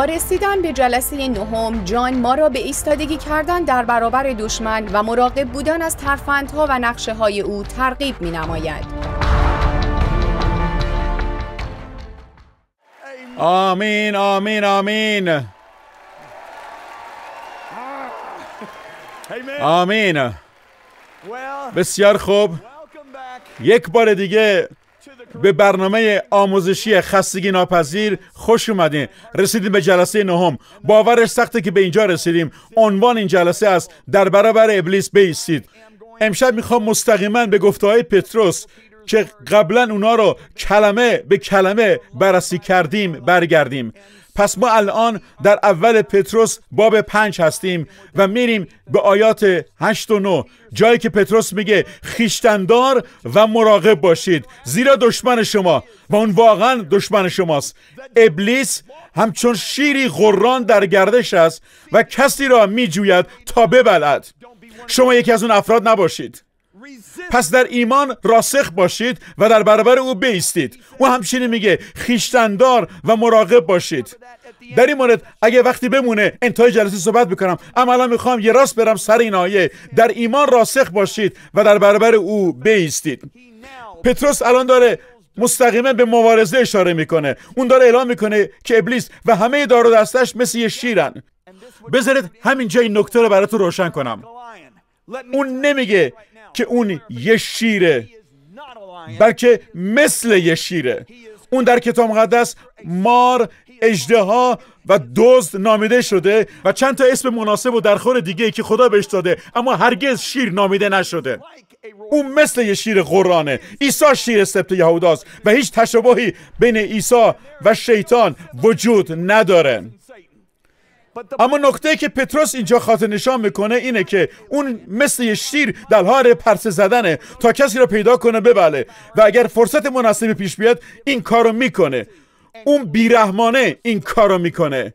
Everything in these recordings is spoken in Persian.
با رسیدن به جلسه نهم جان ما را به ایستادگی کردن در برابر دشمن و مراقب بودن از ترفندها و نقشه های او ترغیب می نماید. آمین آمین آمین آمین بسیار خوب یک بار دیگه به برنامه آموزشی خستگی ناپذیر خوش اومدین رسیدیم به جلسه نهم باورش سخته که به اینجا رسیدیم عنوان این جلسه است در برابر ابلیس بیستید امشب میخوام مستقیما به های پتروس که قبلا اونا رو کلمه به کلمه بررسی کردیم برگردیم پس ما الان در اول پتروس باب پنج هستیم و میریم به آیات هشت و نو جایی که پتروس میگه خیشتندار و مراقب باشید زیرا دشمن شما و اون واقعا دشمن شماست ابلیس همچون شیری غران در گردش است و کسی را میجوید تا ببلد شما یکی از اون افراد نباشید پس در ایمان راسخ باشید و در برابر او بیستید او همچنین میگه خیشتندار و مراقب باشید در این مورد اگه وقتی بمونه انتهای جلسه صحبت بکنم اما الان میخوام یه راست برم سر این آیه در ایمان راسخ باشید و در برابر او بیستید پتروس الان داره مستقیما به مبارزه اشاره میکنه اون داره اعلام میکنه که ابلیس و همه دار و دستش مثل یه شیرن بذارید همینجا این نکته رو براتون روشن کنم اون نمیگه که اون یه شیره بلکه مثل یه شیره اون در کتاب مقدس مار اجدها و دزد نامیده شده و چند تا اسم مناسب و درخور دیگه که خدا بهش داده اما هرگز شیر نامیده نشده اون مثل یه شیر قرانه عیسی شیر سبت یهوداست و هیچ تشابهی بین عیسی و شیطان وجود نداره اما نقطه که پتروس اینجا خاطر نشان میکنه اینه که اون مثل یه شیر در حال پرسه زدنه تا کسی را پیدا کنه ببله و اگر فرصت مناسبی پیش بیاد این کارو میکنه اون بیرحمانه این کارو میکنه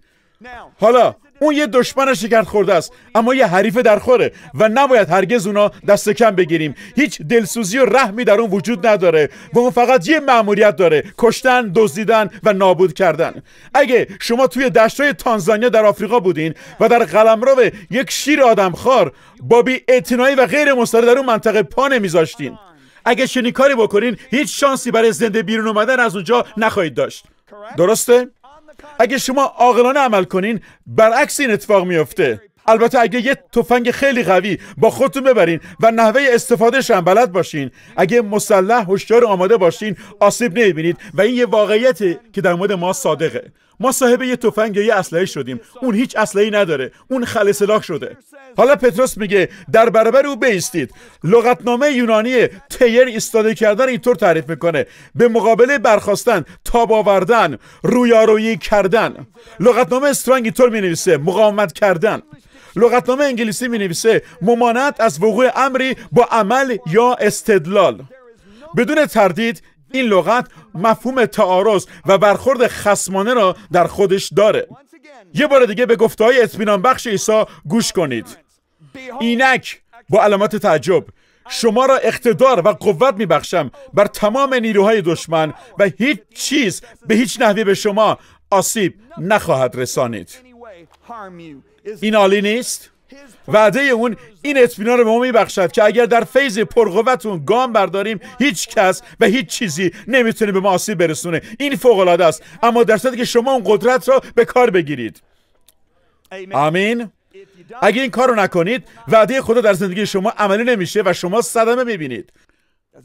حالا اون یه دشمن شکرت خورده است اما یه حریف درخوره و نباید هرگز اونا دست کم بگیریم هیچ دلسوزی و رحمی در اون وجود نداره و اون فقط یه مأموریت داره کشتن دزدیدن و نابود کردن اگه شما توی دشتای تانزانیا در آفریقا بودین و در قلمرو یک شیر آدمخوار بابی اعتنایی و غیر مستر در اون منطقه پا نمیذاشتین اگه چنین کاری بکنین هیچ شانسی برای زنده بیرون اومدن از اونجا نخواهید داشت درسته اگه شما عاقلانه عمل کنین برعکس این اتفاق میفته البته اگه یه تفنگ خیلی قوی با خودتون ببرین و نحوه استفادهش هم بلد باشین اگه مسلح هوشیار آماده باشین آسیب نمیبینید و این یه واقعیت که در مورد ما صادقه ما صاحب یه تفنگ یا یه اسلحه شدیم اون هیچ ای نداره اون سلاح شده حالا پتروس میگه در برابر او بیستید لغتنامه یونانی تیر ایستاده کردن اینطور تعریف میکنه به مقابله برخواستن تاب آوردن رویارویی کردن لغتنامه استرانگ اینطور مینویسه مقاومت کردن لغتنامه انگلیسی مینویسه نویسه ممانعت از وقوع امری با عمل یا استدلال بدون تردید این لغت مفهوم تعارض و برخورد خسمانه را در خودش داره یه بار دیگه به گفته های اطمینان بخش عیسی گوش کنید اینک با علامات تعجب شما را اقتدار و قوت میبخشم بر تمام نیروهای دشمن و هیچ چیز به هیچ نحوی به شما آسیب نخواهد رسانید این عالی نیست؟ وعده اون این اطمینان رو به ما میبخشد که اگر در فیض پرقوتون گام برداریم هیچ کس و هیچ چیزی نمیتونه به ما آسیب برسونه این فوق العاده است اما در صورتی که شما اون قدرت را به کار بگیرید آمین اگر این کار رو نکنید وعده خدا در زندگی شما عملی نمیشه و شما صدمه میبینید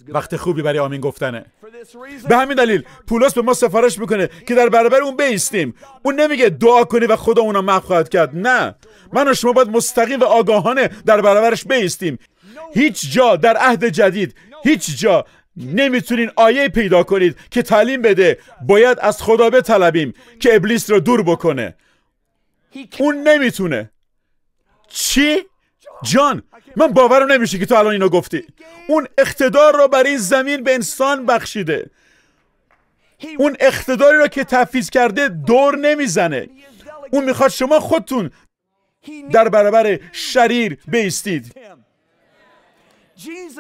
وقت خوبی برای آمین گفتنه به همین دلیل پولس به ما سفارش میکنه که در برابر اون بیستیم اون نمیگه دعا کنی و خدا اونا محو خواهد کرد نه من و شما باید مستقیم و آگاهانه در برابرش بیستیم هیچ جا در عهد جدید هیچ جا نمیتونین آیه پیدا کنید که تعلیم بده باید از خدا بطلبیم که ابلیس رو دور بکنه اون نمیتونه چی؟ جان من باورم نمیشه که تو الان اینو گفتی اون اقتدار را این زمین به انسان بخشیده اون اقتداری را که تفیز کرده دور نمیزنه اون میخواد شما خودتون در برابر شریر بیستید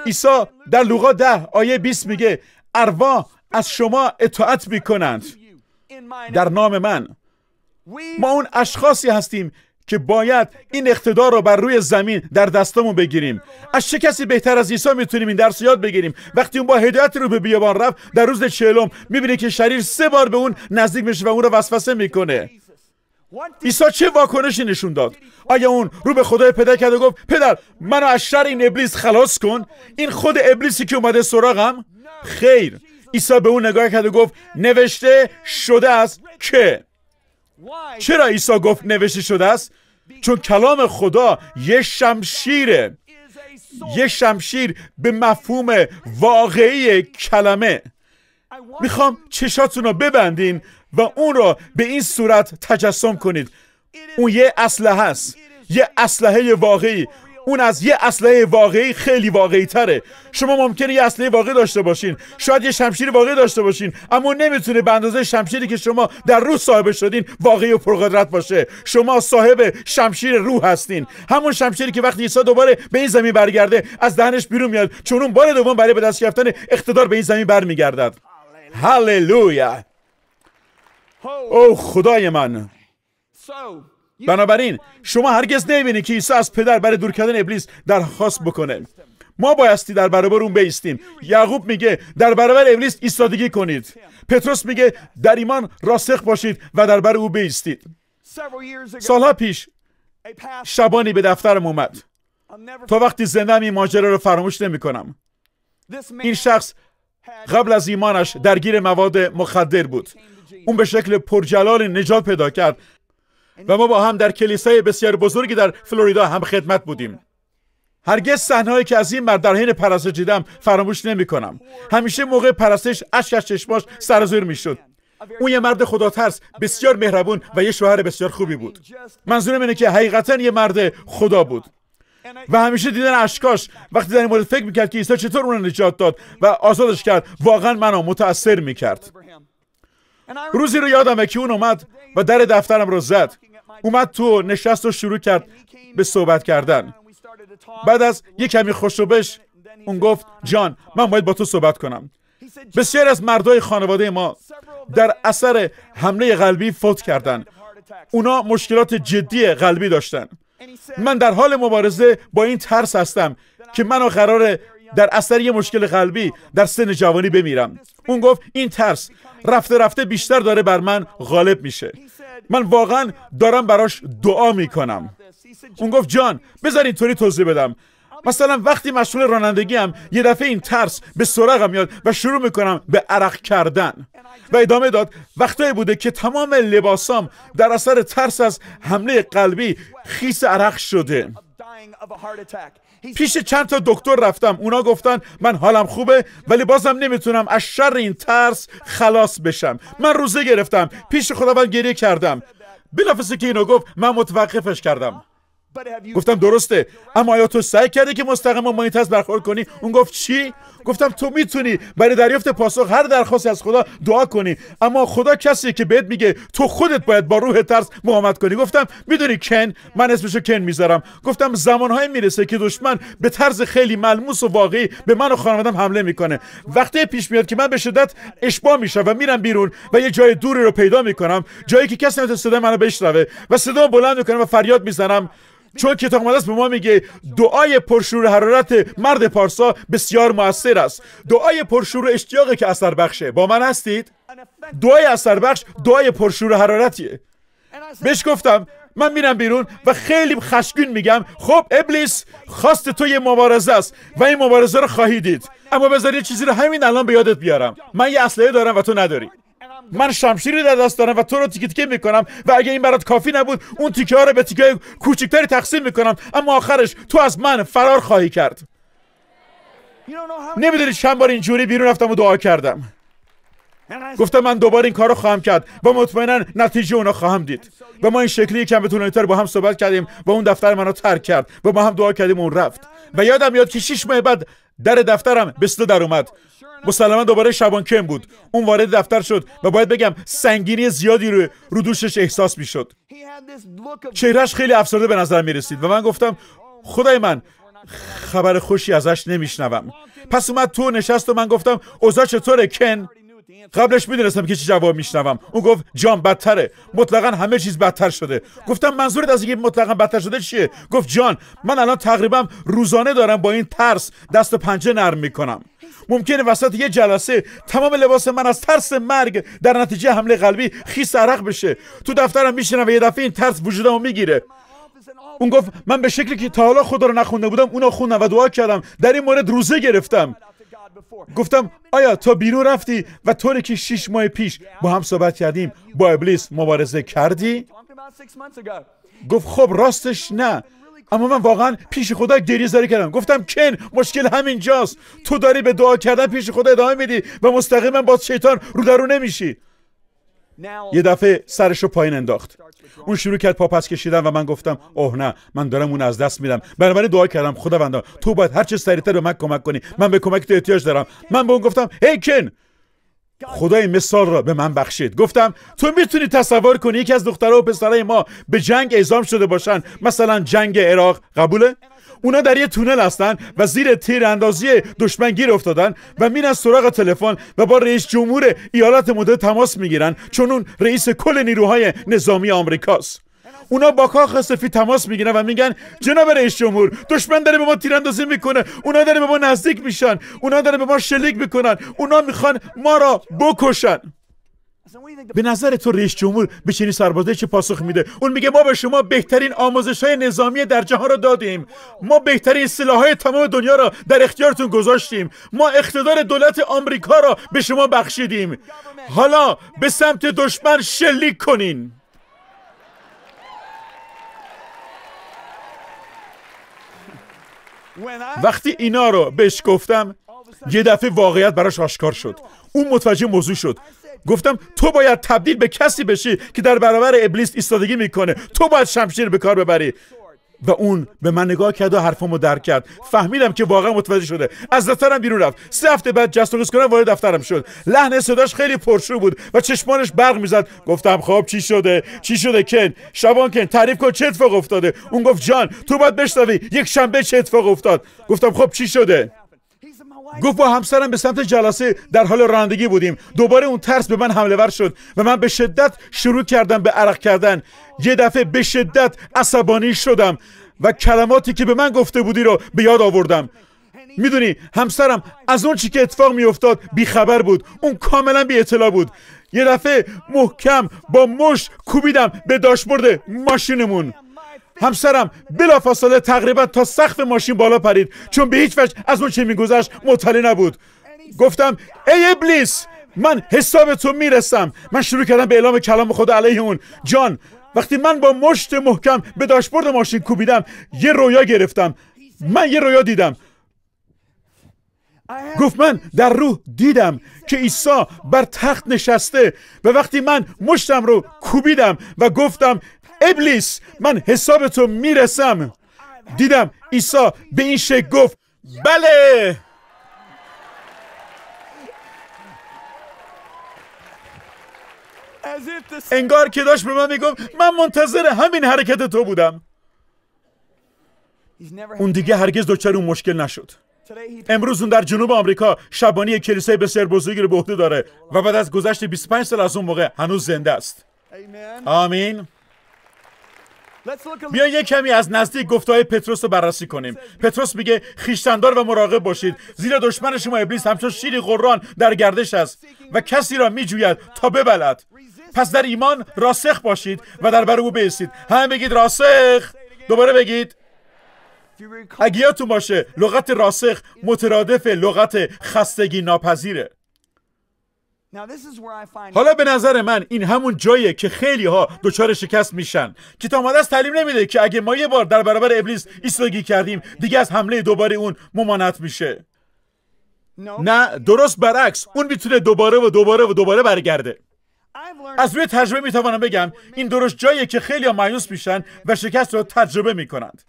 عیسی در لوقا ده آیه 20 میگه اروا از شما اطاعت میکنند در نام من ما اون اشخاصی هستیم که باید این اقتدار رو بر روی زمین در دستمون بگیریم از چه کسی بهتر از عیسی میتونیم این درس یاد بگیریم وقتی اون با هدایت رو به بیابان رفت در روز چهلم میبینه که شریر سه بار به اون نزدیک میشه و اون رو وسوسه میکنه عیسی چه واکنشی نشون داد آیا اون رو به خدای پدر کرد و گفت پدر منو از شر این ابلیس خلاص کن این خود ابلیسی که اومده سراغم خیر عیسی به اون نگاه کرد و گفت نوشته شده است که چرا عیسی گفت نوشته شده است چون کلام خدا یه شمشیره یه شمشیر به مفهوم واقعی کلمه میخوام چشاتون رو ببندین و اون رو به این صورت تجسم کنید اون یه اسلحه هست یه اسلحه واقعی اون از یه اصله واقعی خیلی واقعی تره شما ممکنه یه اسلحه واقعی داشته باشین شاید یه شمشیر واقعی داشته باشین اما نمیتونه به اندازه شمشیری که شما در روح صاحب شدین واقعی و پرقدرت باشه شما صاحب شمشیر روح هستین همون شمشیری که وقتی عیسی دوباره به این زمین برگرده از دهنش بیرون میاد چون اون بار دوم برای به دست گرفتن اقتدار به این زمین برمیگردد هللویا او خدای من بنابراین شما هرگز نمیبینید که عیسی از پدر برای دور کردن ابلیس درخواست بکنه ما بایستی در برابر اون بیستیم یعقوب میگه در برابر ابلیس ایستادگی کنید پتروس میگه در ایمان راسخ باشید و در برابر او بیستید سالها پیش شبانی به دفترم اومد تا وقتی زنده این ماجرا رو فراموش نمی این شخص قبل از ایمانش درگیر مواد مخدر بود اون به شکل پرجلال نجات پیدا کرد و ما با هم در کلیسای بسیار بزرگی در فلوریدا هم خدمت بودیم هرگز صحنه‌ای که از این مرد در حین پرستش دیدم فراموش نمی‌کنم همیشه موقع پرستش اشک از چشماش سرزور میشد اون یه مرد خداترس بسیار مهربون و یه شوهر بسیار خوبی بود منظورم اینه که حقیقتا یه مرد خدا بود و همیشه دیدن اشکاش وقتی در این مورد فکر میکرد که عیسی چطور اون نجات داد و آزادش کرد واقعا منو متاثر میکرد روزی رو یادمه که اون اومد و در دفترم رو زد اومد تو نشست و شروع کرد به صحبت کردن بعد از یه کمی خوشوبش اون گفت جان من باید با تو صحبت کنم بسیار از مردای خانواده ما در اثر حمله قلبی فوت کردن اونا مشکلات جدی قلبی داشتن من در حال مبارزه با این ترس هستم که منو قرار در اثر یه مشکل قلبی در سن جوانی بمیرم اون گفت این ترس رفته رفته بیشتر داره بر من غالب میشه من واقعا دارم براش دعا میکنم اون گفت جان بذار اینطوری توضیح بدم مثلا وقتی مشغول رانندگی یه دفعه این ترس به سراغم میاد و شروع میکنم به عرق کردن و ادامه داد وقتی بوده که تمام لباسام در اثر ترس از حمله قلبی خیس عرق شده پیش چند تا دکتر رفتم اونا گفتن من حالم خوبه ولی بازم نمیتونم از شر این ترس خلاص بشم من روزه گرفتم پیش خداوند گریه کردم بلافاصله که اینو گفت من متوقفش کردم گفتم درسته اما آیا تو سعی کردی که مستقیما ترس برخورد کنی اون گفت چی گفتم تو میتونی برای دریافت پاسخ هر درخواستی از خدا دعا کنی اما خدا کسی که بهت میگه تو خودت باید با روح ترس محمد کنی گفتم میدونی کن من اسمشو کن میذارم گفتم زمانهایی میرسه که دشمن به طرز خیلی ملموس و واقعی به من و خانوادم حمله میکنه وقتی پیش میاد که من به شدت اشبا میشم و میرم بیرون و یه جای دوری رو پیدا میکنم جایی که کسی نمیتونه صدای منو بشنوه و صدا بلند میکنم و فریاد میزنم چون کتاب مقدس به ما میگه دعای پرشور حرارت مرد پارسا بسیار موثر است دعای پرشور اشتیاقه که اثر بخشه با من هستید دعای اثر بخش دعای پرشور حرارتیه بهش گفتم من میرم بیرون و خیلی خشگین میگم خب ابلیس خواست تو یه مبارزه است و این مبارزه رو خواهی دید اما بذار یه چیزی رو همین الان به یادت بیارم من یه اسلحه دارم و تو نداری من شمشیر در دست دارم و تو رو تیکه تیکه میکنم و اگه این برات کافی نبود اون تیکه ها رو به تیکه کوچکتری تقسیم میکنم اما آخرش تو از من فرار خواهی کرد نمیدونی چند بار اینجوری بیرون رفتم و دعا کردم گفتم من دوباره این کارو خواهم کرد و مطمئنا نتیجه اونا خواهم دید و ما این شکلی کم به با هم صحبت کردیم و اون دفتر منو ترک کرد و ما هم دعا کردیم و اون رفت و یادم یاد که شش ماه بعد در دفترم به در اومد مسلما دوباره شبان کم بود اون وارد دفتر شد و باید بگم سنگینی زیادی رو رو دوشش احساس شد چهرهش خیلی افسرده به نظر می رسید و من گفتم خدای من خبر خوشی ازش نمیشنوم پس اومد تو نشست و من گفتم اوزا چطوره کن قبلش میدونستم که چی جواب میشنوم اون گفت جان بدتره مطلقا همه چیز بدتر شده گفتم منظورت از اینکه مطلقا بدتر شده چیه گفت جان من الان تقریبا روزانه دارم با این ترس دست و پنجه نرم میکنم ممکنه وسط یه جلسه تمام لباس من از ترس مرگ در نتیجه حمله قلبی خیس عرق بشه تو دفترم میشینم و یه دفعه این ترس وجودمو میگیره اون گفت من به شکلی که تا حالا خدا رو نخونده بودم اونو خوندم و دعا کردم در این مورد روزه گرفتم گفتم آیا تا بیرون رفتی و طوری که شیش ماه پیش با هم صحبت کردیم با ابلیس مبارزه کردی؟ گفت خب راستش نه اما من واقعا پیش خدا گریه زاری کردم گفتم کن مشکل همینجاست تو داری به دعا کردن پیش خدا ادامه میدی و مستقیما با شیطان رو درو نمیشی یه دفعه سرشو پایین انداخت اون شروع کرد پاپس کشیدن و من گفتم اوه نه من دارم اون از دست میدم بنابراین دعا کردم خداوندا تو باید هر چه سریعتر به من کمک کنی من به کمک تو احتیاج دارم من به اون گفتم هی کن خدای مثال را به من بخشید گفتم تو میتونی تصور کنی یکی از دخترها و پسرای ما به جنگ اعزام شده باشن مثلا جنگ عراق قبوله اونا در یه تونل هستن و زیر تیر اندازی دشمن گیر افتادن و میرن سراغ تلفن و با رئیس جمهور ایالت متحده تماس میگیرن چون اون رئیس کل نیروهای نظامی آمریکاست اونا با کاخ سفید تماس میگیرن و میگن جناب رئیس جمهور دشمن داره به ما تیراندازی میکنه اونا داره به ما نزدیک میشن اونا داره به ما شلیک میکنن اونا میخوان ما را بکشن به نظر تو رئیس جمهور به چنین سربازه چه پاسخ میده اون میگه ما به شما بهترین آموزش های نظامی در جهان را دادیم ما بهترین سلاح های تمام دنیا را در اختیارتون گذاشتیم ما اقتدار دولت آمریکا را به شما بخشیدیم حالا به سمت دشمن شلیک کنین وقتی اینا رو بهش گفتم یه دفعه واقعیت براش آشکار شد اون متوجه موضوع شد گفتم تو باید تبدیل به کسی بشی که در برابر ابلیس ایستادگی میکنه تو باید شمشیر به کار ببری و اون به من نگاه کرد و حرفمو درک کرد فهمیدم که واقعا متوجه شده از دفترم بیرون رفت سه هفته بعد جست کنم وارد دفترم شد لحن صداش خیلی پرشو بود و چشمانش برق میزد گفتم خب چی شده چی شده کن شبان کن تعریف کن چه اتفاق افتاده اون گفت جان تو باید بشنوی یک شنبه چه اتفاق افتاد گفتم خب چی شده گفت با همسرم به سمت جلسه در حال رانندگی بودیم دوباره اون ترس به من حمله ور شد و من به شدت شروع کردم به عرق کردن یه دفعه به شدت عصبانی شدم و کلماتی که به من گفته بودی رو به یاد آوردم میدونی همسرم از اون چی که اتفاق میافتاد بیخبر بود اون کاملا بی اطلاع بود یه دفعه محکم با مش کوبیدم به داشبورد ماشینمون همسرم فاصله تقریبا تا سقف ماشین بالا پرید چون به هیچ وجه از اون چه میگذشت مطلع نبود گفتم ای ابلیس من حساب تو میرسم من شروع کردم به اعلام کلام خدا علیه اون جان وقتی من با مشت محکم به داشبورد ماشین کوبیدم یه رویا گرفتم من یه رویا دیدم گفت من در روح دیدم که عیسی بر تخت نشسته و وقتی من مشتم رو کوبیدم و گفتم ابلیس من حساب تو میرسم دیدم عیسی به این شکل گفت بله انگار که داشت به من میگفت من منتظر همین حرکت تو بودم اون دیگه هرگز دچار اون مشکل نشد امروز اون در جنوب آمریکا شبانی کلیسای بسیار بزرگی رو به عهده داره و بعد از گذشت 25 سال از اون موقع هنوز زنده است آمین بیا یه کمی از نزدیک گفتهای پتروس رو بررسی کنیم پتروس میگه خیشتندار و مراقب باشید زیرا دشمن شما ابلیس همچون شیری قران در گردش است و کسی را میجوید تا ببلد پس در ایمان راسخ باشید و در بر او بیستید همه بگید راسخ دوباره بگید اگه یادتون باشه لغت راسخ مترادف لغت خستگی ناپذیره حالا به نظر من این همون جاییه که خیلی ها دچار شکست میشن کتاب مقدس تعلیم نمیده که اگه ما یه بار در برابر ابلیس ایستادگی کردیم دیگه از حمله دوباره اون ممانعت میشه نه درست برعکس اون میتونه دوباره و دوباره و دوباره برگرده از روی تجربه میتوانم بگم این درست جاییه که خیلی ها مایوس میشن و شکست رو تجربه میکنند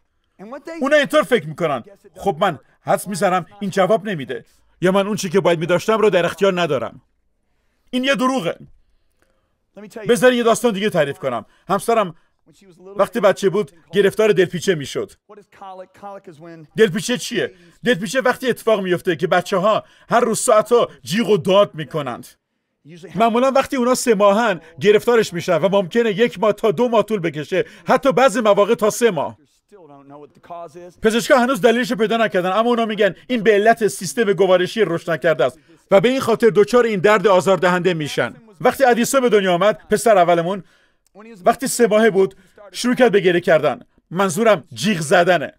اونا اینطور فکر میکنن خب من حس میزنم این جواب نمیده یا من اون که باید میداشتم رو در اختیار ندارم این یه دروغه بذار یه داستان دیگه تعریف کنم همسرم وقتی بچه بود گرفتار دلپیچه میشد دلپیچه چیه دلپیچه وقتی اتفاق میفته که بچه ها هر روز ساعت ها جیغ و داد میکنند معمولا وقتی اونا سه ماهن گرفتارش میشن و ممکنه یک ماه تا دو ماه طول بکشه حتی بعضی مواقع تا سه ماه پزشکا هنوز دلیلش پیدا نکردن اما اونا میگن این به علت سیستم گوارشی رشد نکرده است و به این خاطر دچار این درد آزاردهنده میشن وقتی ادیسا به دنیا آمد پسر اولمون وقتی سه ماهه بود شروع کرد به گریه کردن منظورم جیغ زدنه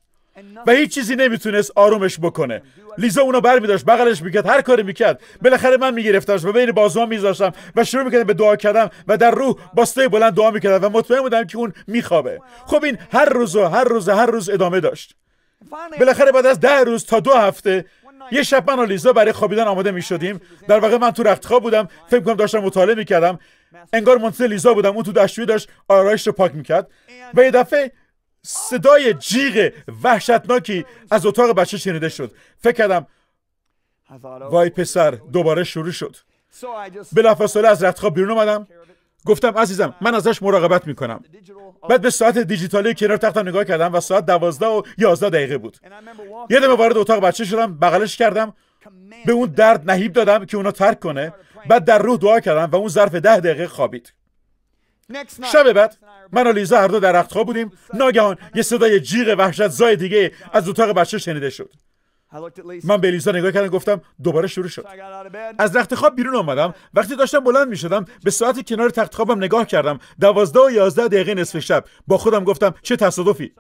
و هیچ چیزی نمیتونست آرومش بکنه لیزا اونو بر میداشت بغلش میکرد هر کاری میکرد بالاخره من میگرفتمش و بین بازوها میذاشتم و شروع میکردم به دعا کردم و در روح با صدای بلند دعا میکردم و مطمئن بودم که اون میخوابه خب این هر روز و هر روز و هر روز ادامه داشت بالاخره بعد از ده روز تا دو هفته یه شب من و لیزا برای خوابیدن آماده می شدیم در واقع من تو رخت بودم فکر کنم داشتم مطالعه می کردم انگار منتظر لیزا بودم اون تو دشتوی داشت آرایش رو پاک می کرد و یه دفعه صدای جیغ وحشتناکی از اتاق بچه شنیده شد فکر کردم وای پسر دوباره شروع شد بلافاصله از رختخواب بیرون اومدم گفتم عزیزم من ازش مراقبت میکنم بعد به ساعت دیجیتالی کنار تختم نگاه کردم و ساعت دوازده و یازده دقیقه بود یادم وارد اتاق بچه شدم بغلش کردم به اون درد نهیب دادم که اونا ترک کنه بعد در روح دعا کردم و اون ظرف ده دقیقه خوابید شب بعد من و لیزا هر دو در رختخواب بودیم ناگهان یه صدای جیغ وحشت زای دیگه از اتاق بچه شنیده شد من به لیزا نگاه کردم گفتم دوباره شروع شد از رخت خواب بیرون آمدم وقتی داشتم بلند می شدم به ساعت کنار تخت خوابم نگاه کردم دوازده و یازده دقیقه نصف شب با خودم گفتم چه تصادفی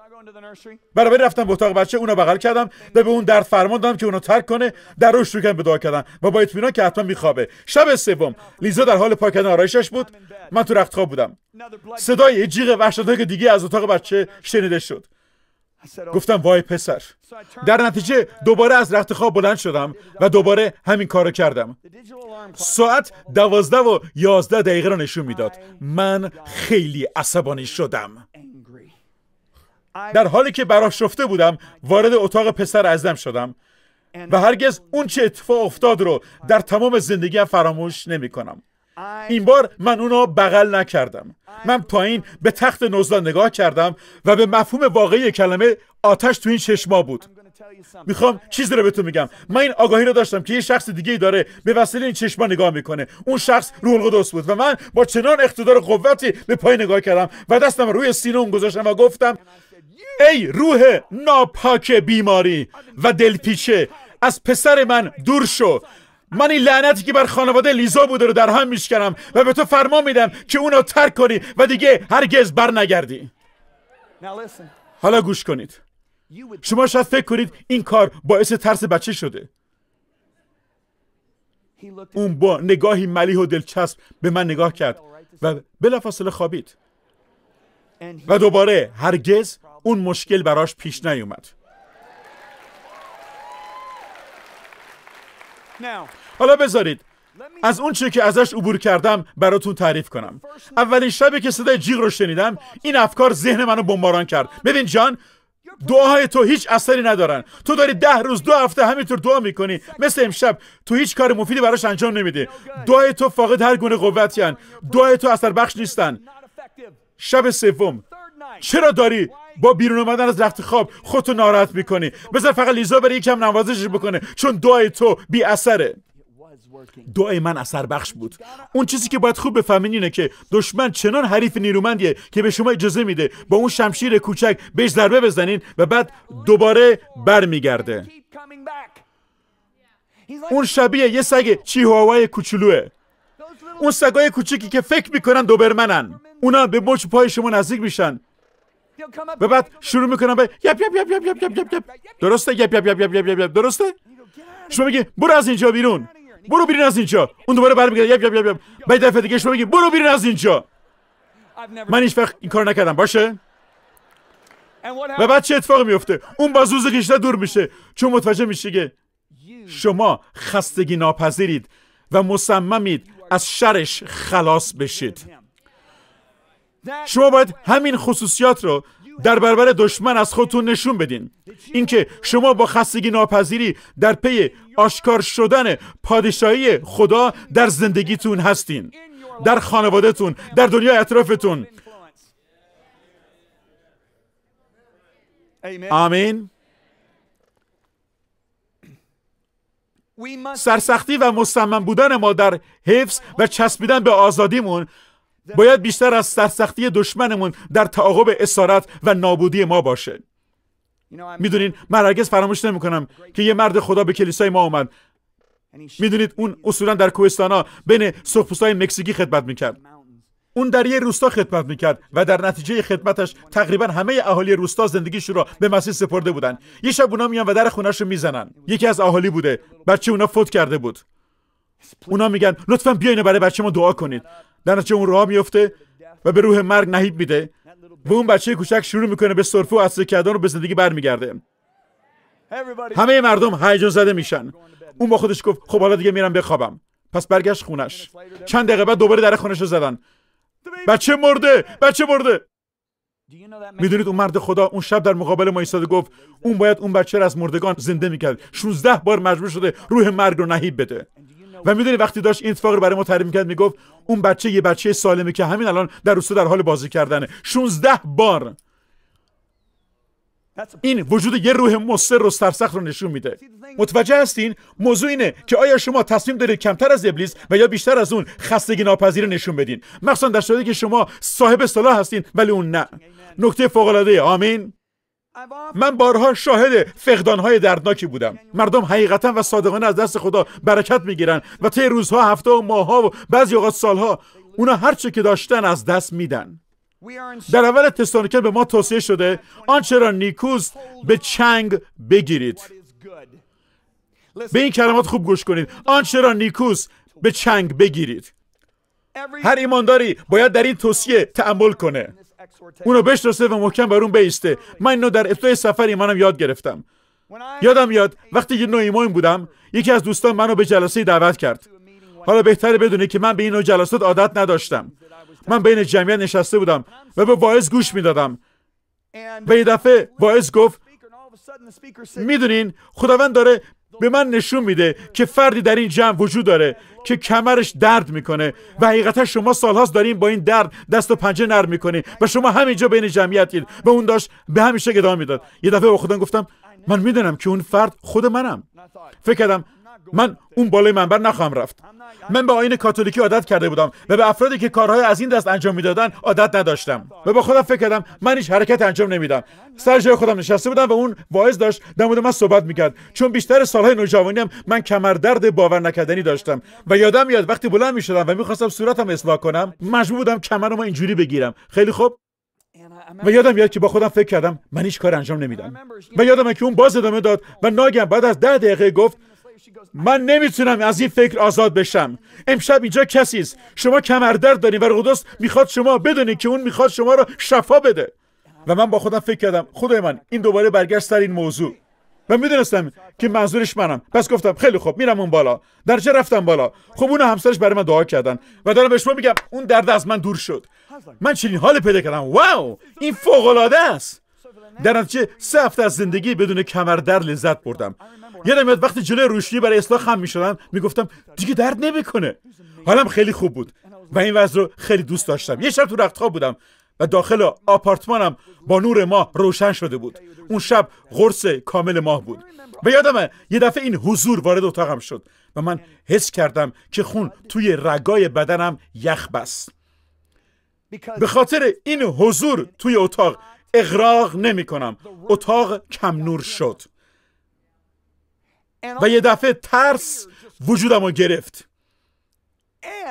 برابر رفتم به اتاق بچه اونو بغل کردم و به اون درد فرمان دادم که اونو ترک کنه در روش شروع به دعا کردم و با اطمینان که حتما میخوابه شب سوم لیزا در حال پاک آرایشش بود من تو رخت خواب بودم صدای جیغ وحشتناک دیگه از اتاق بچه شنیده شد گفتم وای پسر در نتیجه دوباره از رخت خواب بلند شدم و دوباره همین کار کردم ساعت دوازده و یازده دقیقه را نشون میداد من خیلی عصبانی شدم در حالی که شفته بودم وارد اتاق پسر ازدم شدم و هرگز اون چه اتفاق افتاد رو در تمام زندگیم فراموش نمی کنم این بار من اونو بغل نکردم من پایین به تخت نزدان نگاه کردم و به مفهوم واقعی کلمه آتش تو این چشما بود میخوام چیزی رو به تو میگم من این آگاهی رو داشتم که یه شخص دیگه داره به وسیله این چشما نگاه میکنه اون شخص روح القدس بود و من با چنان اقتدار قوتی به پای نگاه کردم و دستم روی سینه اون گذاشتم و گفتم ای روح ناپاک بیماری و دلپیچه از پسر من دور شو من این لعنتی که بر خانواده لیزا بوده رو در هم میشکنم و به تو فرمان میدم که اونو ترک کنی و دیگه هرگز بر نگردی حالا گوش کنید شما شاید فکر کنید این کار باعث ترس بچه شده اون با نگاهی ملیح و دلچسب به من نگاه کرد و بلافاصله خوابید و دوباره هرگز اون مشکل براش پیش نیومد حالا بذارید از اون چه که ازش عبور کردم براتون تعریف کنم اولین شبی که صدای جیغ رو شنیدم این افکار ذهن منو بمباران کرد ببین جان دعاهای تو هیچ اثری ندارن تو داری ده روز دو هفته همینطور دعا میکنی مثل امشب تو هیچ کار مفیدی براش انجام نمیدی دعای تو فاقد هر گونه قوتیان دعای تو اثر بخش نیستن شب سوم چرا داری با بیرون اومدن از رخت خواب خودتو ناراحت میکنی بذار فقط لیزا بره یکم نوازشش بکنه چون دعای تو بی اثره دعای من اثر بخش بود اون چیزی که باید خوب بفهمین اینه که دشمن چنان حریف نیرومندیه که به شما اجازه میده با اون شمشیر کوچک بهش ضربه بزنین و بعد دوباره برمیگرده اون شبیه یه سگ هوای کوچولوه اون سگای کوچیکی که فکر میکنن دوبرمنن اونا به مچ پای شما نزدیک میشن و بعد شروع میکنن به یپ یپ یپ یپ یپ یپ یپ درسته یپ یپ یپ یپ یپ یپ درسته شما میگی برو از اینجا بیرون برو بیرون از اینجا اون دوباره برمیگرده یپ یپ یپ یپ بعد دفعه دیگه شما میگی برو بیرون از اینجا من هیچ وقت این کار نکردم باشه و بعد چه اتفاقی میفته اون بازوز کشته دور میشه چون متوجه میشه که شما خستگی ناپذیرید و مصممید از شرش خلاص بشید شما باید همین خصوصیات رو در برابر دشمن از خودتون نشون بدین اینکه شما با خستگی ناپذیری در پی آشکار شدن پادشاهی خدا در زندگیتون هستین در خانوادهتون در دنیا اطرافتون آمین سرسختی و مصمم بودن ما در حفظ و چسبیدن به آزادیمون باید بیشتر از سرسختی دشمنمون در تعاقب اسارت و نابودی ما باشه میدونین من هرگز فراموش نمیکنم که یه مرد خدا به کلیسای ما اومد میدونید اون اصولا در کوهستانا بین سخپوستای مکزیکی خدمت میکرد اون در یه روستا خدمت میکرد و در نتیجه خدمتش تقریبا همه اهالی روستا زندگیش رو به مسیح سپرده بودن یه شب اونا میان و در خونهش رو میزنن یکی از اهالی بوده بچه اونا فوت کرده بود اونا میگن لطفا بیاین برای بچه ما دعا کنید در نتیجه اون راه میفته و به روح مرگ نهیب میده و اون بچه کوچک شروع میکنه به سرفه و کردن و به زندگی برمیگرده همه مردم هیجان زده میشن اون با خودش گفت خب حالا دیگه میرم بخوابم پس برگشت خونش چند دقیقه بعد دوباره در خونش رو زدن بچه مرده بچه مرده میدونید اون مرد خدا اون شب در مقابل ما ایستاده گفت اون باید اون بچه را از مردگان زنده میکرد 16 بار مجبور شده روح مرگ رو نهیب بده و میدونی وقتی داشت این اتفاق رو برای ما تعریف میکرد میگفت اون بچه یه بچه سالمه که همین الان در روستا در حال بازی کردنه 16 بار این وجود یه روح مصر رو سرسخت رو نشون میده متوجه هستین موضوع اینه که آیا شما تصمیم دارید کمتر از ابلیس و یا بیشتر از اون خستگی ناپذیر نشون بدین مخصوصا در صورتی که شما صاحب صلاح هستین ولی اون نه نکته فوق العاده آمین من بارها شاهد فقدانهای دردناکی بودم مردم حقیقتا و صادقانه از دست خدا برکت میگیرن و طی روزها هفته و ماهها و بعضی اوقات سالها اونا هرچه که داشتن از دست میدن در اول تسالونیکه به ما توصیه شده آنچه را نیکوز به چنگ بگیرید به این کلمات خوب گوش کنید آنچه را نیکوز به چنگ بگیرید هر ایمانداری باید در این توصیه تعمل کنه اونو بشناسه و محکم بر اون بیسته من اینو در ابتدای سفری منم یاد گرفتم یادم یاد وقتی یه نوعی بودم یکی از دوستان منو به جلسه دعوت کرد حالا بهتره بدونی که من به این جلسات عادت نداشتم من بین جمعیت نشسته بودم و به واعظ گوش میدادم و یه دفعه واعظ گفت میدونین خداوند داره به من نشون میده که فردی در این جمع وجود داره که کمرش درد میکنه و حقیقتا شما سالهاست داریم با این درد دست و پنجه نرم میکنین و شما همینجا بین جمعیتید و اون داشت به همیشه گدا ادامه میداد یه دفعه با خودم گفتم من میدونم که اون فرد خود منم فکر کردم من اون بالای منبر نخواهم رفت من به آین کاتولیکی عادت کرده بودم و به افرادی که کارهای از این دست انجام میدادن عادت نداشتم و با خودم فکر کردم من هیچ حرکت انجام نمیدم سر جای خودم نشسته بودم و اون واعظ داشت در مورد من صحبت میکرد چون بیشتر سالهای نوجوانیم من کمردرد باور نکردنی داشتم و یادم میاد وقتی بلند میشدم و میخواستم صورتم اصلاح کنم مجبور بودم کمرم اینجوری بگیرم خیلی خوب و یادم میاد که با خودم فکر کردم من هیچ کار انجام نمیدم و یادم که اون باز ادامه داد و ناگهان بعد از ده دقیقه گفت من نمیتونم از این فکر آزاد بشم امشب اینجا کسی است شما کمردرد دارین و قدس میخواد شما بدونید که اون میخواد شما را شفا بده و من با خودم فکر کردم خدای من این دوباره برگشت سر این موضوع و میدونستم که منظورش منم پس گفتم خیلی خوب میرم اون بالا درجه رفتم بالا خب اون همسرش برای من دعا کردن و دارم به شما میگم اون درد از من دور شد من چنین حال پیدا کردم واو این فوق العاده است در نتیجه سه هفته از زندگی بدون کمر در لذت بردم یادم میاد وقتی جلوی روشنی برای اصلاح هم میشدم میگفتم دیگه درد نمیکنه حالم خیلی خوب بود و این وضع رو خیلی دوست داشتم یه شب تو رختخواب بودم و داخل آپارتمانم با نور ماه روشن شده بود اون شب قرص کامل ماه بود و یادمه یه دفعه این حضور وارد اتاقم شد و من حس کردم که خون توی رگای بدنم یخ بست به خاطر این حضور توی اتاق اغراق نمیکنم، اتاق کم نور شد و یه دفعه ترس وجودم رو گرفت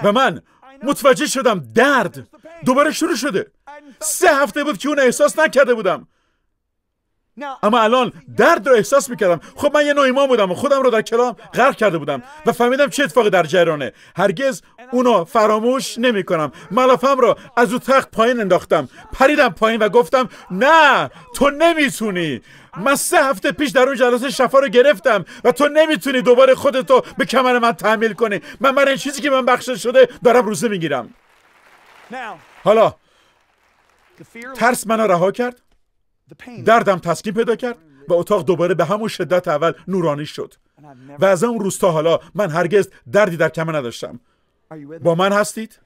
و من متوجه شدم درد دوباره شروع شده سه هفته بود که اون احساس نکرده بودم اما الان درد رو احساس میکردم خب من یه نوع بودم و خودم رو در کلام غرق کرده بودم و فهمیدم چه اتفاقی در جریانه هرگز اونو فراموش کنم ملافم رو از او تخت پایین انداختم پریدم پایین و گفتم نه تو نمیتونی من سه هفته پیش در اون جلسه شفا رو گرفتم و تو نمیتونی دوباره خودتو به کمر من تحمیل کنی من برای چیزی که من بخشش شده دارم روزه میگیرم حالا ترس منو رها کرد دردم تسکین پیدا کرد و اتاق دوباره به همون شدت اول نورانی شد و از اون روز تا حالا من هرگز دردی در کمه نداشتم با من هستید؟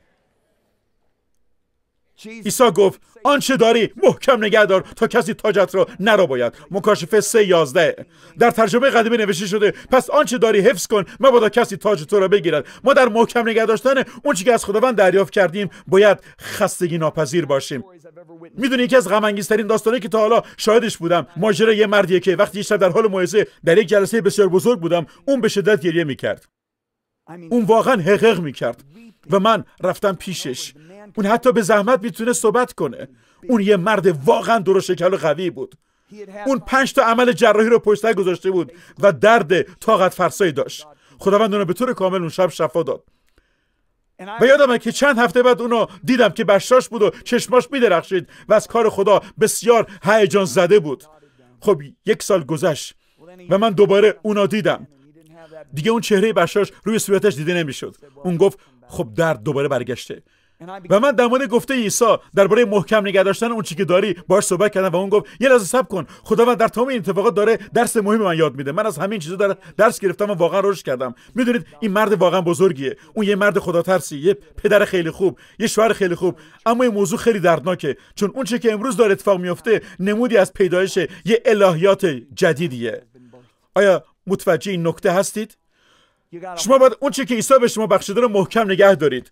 عیسی گفت آنچه داری محکم نگه دار تا کسی تاجت را نرا باید مکاشفه سه یازده در ترجمه قدیمی نوشته شده پس آنچه داری حفظ کن مبادا کسی تاج تو را بگیرد ما در محکم نگه داشتن اون که از خداوند دریافت کردیم باید خستگی ناپذیر باشیم میدونی یکی از غمانگیزترین داستانهایی داستانی که تا حالا شاهدش بودم ماجرا یه مردیه که وقتی شب در حال موعظه در یک جلسه بسیار بزرگ بودم اون به شدت گریه میکرد اون واقعا حقق میکرد و من رفتم پیشش اون حتی به زحمت میتونه صحبت کنه اون یه مرد واقعا درشکل و قوی بود اون پنج تا عمل جراحی رو پشت گذاشته بود و درد طاقت فرسایی داشت خداوند اون به طور کامل اون شب شفا داد و یادمه که چند هفته بعد اونو دیدم که بشاش بود و چشماش میدرخشید و از کار خدا بسیار هیجان زده بود خب یک سال گذشت و من دوباره اونا دیدم دیگه اون چهره بشاش روی صورتش دیده نمیشد اون گفت خب درد دوباره برگشته و من در مورد گفته عیسی درباره محکم نگه داشتن اون چی که داری باش صحبت کردم و اون گفت یه لحظه صبر کن خداوند در تمام این اتفاقات داره درس مهم من یاد میده من از همین چیزا در درس گرفتم و واقعا روش کردم میدونید این مرد واقعا بزرگیه اون یه مرد خداترسی یه پدر خیلی خوب یه شوهر خیلی خوب اما این موضوع خیلی دردناکه چون اون چی که امروز داره اتفاق میفته نمودی از پیدایش یه الهیات جدیدیه آیا متوجه این نکته هستید شما باید اون که عیسی به شما بخشیده رو محکم نگه دارید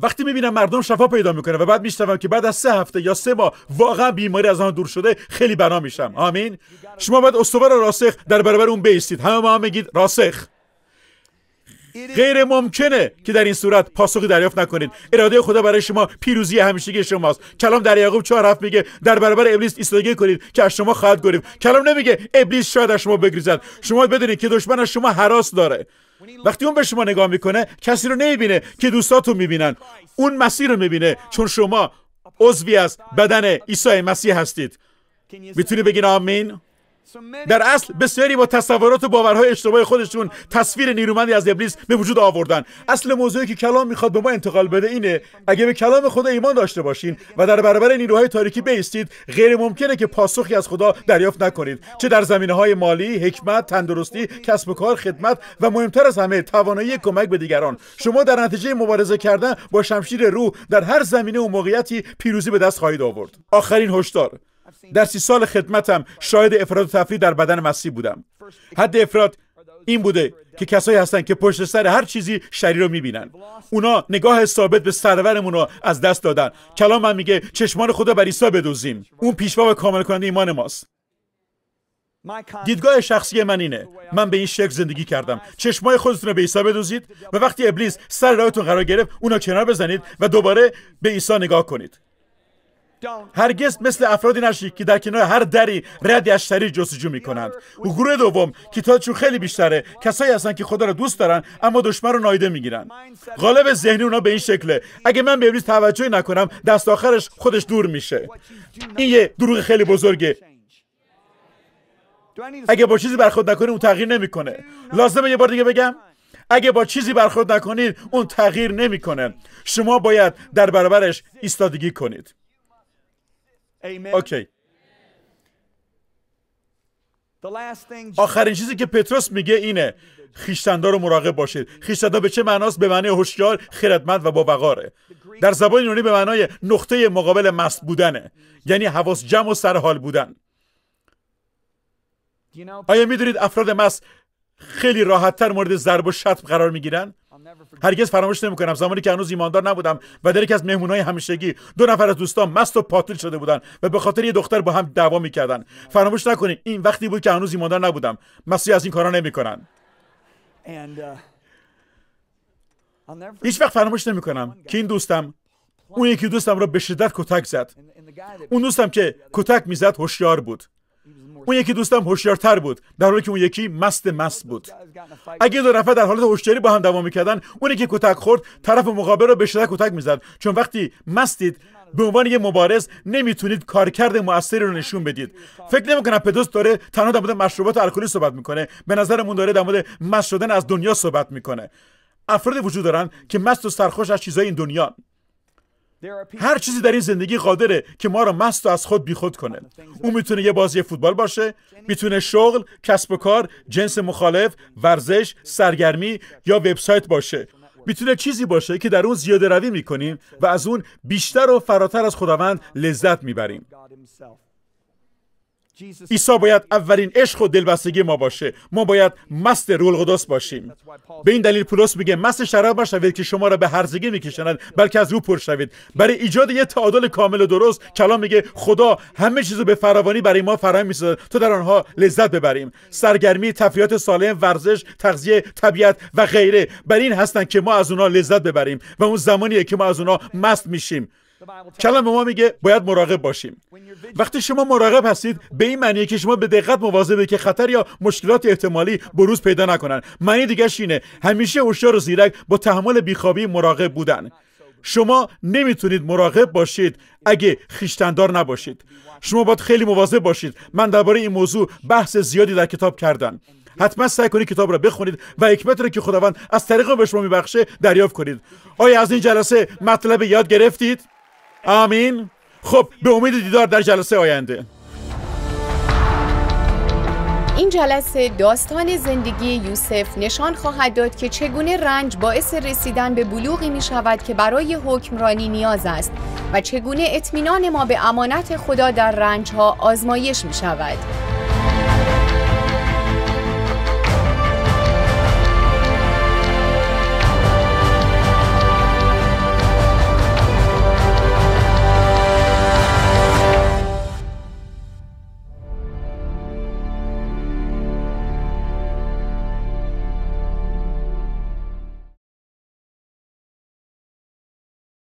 وقتی میبینم مردم شفا پیدا میکنه و بعد میشنوم که بعد از سه هفته یا سه ماه واقعا بیماری از آن دور شده خیلی بنا میشم آمین شما باید استوار راسخ در برابر اون بیستید همه ما هم میگید راسخ غیر ممکنه که در این صورت پاسخی دریافت نکنید اراده خدا برای شما پیروزی همیشگی شماست کلام در یعقوب 4 هفت میگه در برابر ابلیس ایستادگی کنید که از شما خواهد گرفت کلام نمیگه ابلیس شاید از شما بگریزد شما بدونید که دشمن از شما حراس داره وقتی اون به شما نگاه میکنه کسی رو نمیبینه که دوستاتون میبینن اون مسیر رو میبینه چون شما عضوی از بدن عیسی مسیح هستید میتونی بگین آمین در اصل بسیاری با تصورات و باورهای اشتباه خودشون تصویر نیرومندی از ابلیس به وجود آوردن اصل موضوعی که کلام میخواد به ما انتقال بده اینه اگه به کلام خدا ایمان داشته باشین و در برابر نیروهای تاریکی بیستید غیر ممکنه که پاسخی از خدا دریافت نکنید چه در زمینه های مالی حکمت تندرستی کسب و کار خدمت و مهمتر از همه توانایی کمک به دیگران شما در نتیجه مبارزه کردن با شمشیر روح در هر زمینه و موقعیتی پیروزی به دست خواهید آورد آخرین هشدار در سی سال خدمتم شاهد افراد و تفریح در بدن مسیح بودم حد افراد این بوده که کسایی هستند که پشت سر هر چیزی شریر رو میبینن اونا نگاه ثابت به سرورمون رو از دست دادن کلام من میگه چشمان خدا بر عیسی بدوزیم اون پیشوا و کامل کننده ایمان ماست دیدگاه شخصی من اینه من به این شکل زندگی کردم چشمای خودتون رو به عیسی بدوزید و وقتی ابلیس سر راهتون قرار گرفت اونا کنار بزنید و دوباره به عیسی نگاه کنید هرگز مثل افرادی نشید که در کنار هر دری ردی از شریر جستجو می و گروه دوم که چون خیلی بیشتره کسایی هستند که خدا رو دوست دارن اما دشمن رو نایده میگیرن غالب ذهنی اونا به این شکله اگه من به ابلیس توجهی نکنم دست آخرش خودش دور میشه این یه دروغ خیلی بزرگه اگه با چیزی برخورد نکنی اون تغییر نمیکنه لازمه یه بار دیگه بگم اگه با چیزی برخورد نکنید اون تغییر نمیکنه شما باید در برابرش ایستادگی کنید اوکی آخرین چیزی که پتروس میگه اینه خیشتندار رو مراقب باشید خیشتندا به چه معناست به معنی هوشیار خردمند و باوقاره در زبان یونانی به معنای نقطه مقابل مست بودنه یعنی حواس جمع و سرحال بودن آیا میدونید افراد مست خیلی راحتتر مورد ضرب و شتم قرار میگیرن هرگز فراموش نمیکنم زمانی که هنوز ایماندار نبودم و در یکی از مهمونهای همیشگی دو نفر از دوستان مست و پاتیل شده بودند و به خاطر یه دختر با هم دعوا میکردن فراموش نکنید این وقتی بود که هنوز ایماندار نبودم مسیح از این کارا نمیکنن uh, هیچ وقت فراموش نمیکنم که این دوستم اون یکی دوستم را به شدت کتک زد اون دوستم که کتک میزد هوشیار بود اون یکی دوستم هوشیارتر بود در حالی که اون یکی مست مست بود اگه دو نفر در حالت هوشیاری با هم دوام میکردن اونی که کتک خورد طرف مقابل رو به شدت کتک میزد چون وقتی مستید به عنوان یه مبارز نمیتونید کارکرد موثری رو نشون بدید فکر نمیکنم پدوس داره تنها در مورد مشروبات الکلی صحبت میکنه به نظرمون داره در مورد مست شدن از دنیا صحبت میکنه افراد وجود دارن که مست و سرخوش از چیزای این دنیا هر چیزی در این زندگی قادره که ما را مست و از خود بیخود کنه او میتونه یه بازی فوتبال باشه میتونه شغل کسب و کار جنس مخالف ورزش سرگرمی یا وبسایت باشه میتونه چیزی باشه که در اون زیاده روی میکنیم و از اون بیشتر و فراتر از خداوند لذت میبریم عیسی باید اولین عشق و دلبستگی ما باشه ما باید مست رول القدس باشیم به این دلیل پولس میگه مست شراب نشوید که شما را به هرزگی میکشند بلکه از او پر شوید برای ایجاد یه تعادل کامل و درست کلام میگه خدا همه چیزو به فراوانی برای ما فراهم میسازد تا در آنها لذت ببریم سرگرمی تفریحات سالم ورزش تغذیه طبیعت و غیره بر این هستند که ما از اونها لذت ببریم و اون زمانیه که ما از اونها مست میشیم کلام ما میگه باید مراقب باشیم وقتی شما مراقب هستید به این معنیه که شما به دقت مواظبه که خطر یا مشکلات احتمالی بروز پیدا نکنن معنی دیگه اینه همیشه هوشیار و زیرک با تحمل بیخوابی مراقب بودن شما نمیتونید مراقب باشید اگه خیشتندار نباشید شما باید خیلی مواظب باشید من درباره این موضوع بحث زیادی در کتاب کردم حتما سعی کنید کتاب را بخونید و حکمت را که خداوند از طریق به شما میبخشه دریافت کنید آیا از این جلسه مطلب یاد گرفتید آمین خب به امید دیدار در جلسه آینده این جلسه داستان زندگی یوسف نشان خواهد داد که چگونه رنج باعث رسیدن به بلوغی می شود که برای حکمرانی نیاز است و چگونه اطمینان ما به امانت خدا در رنج ها آزمایش می شود.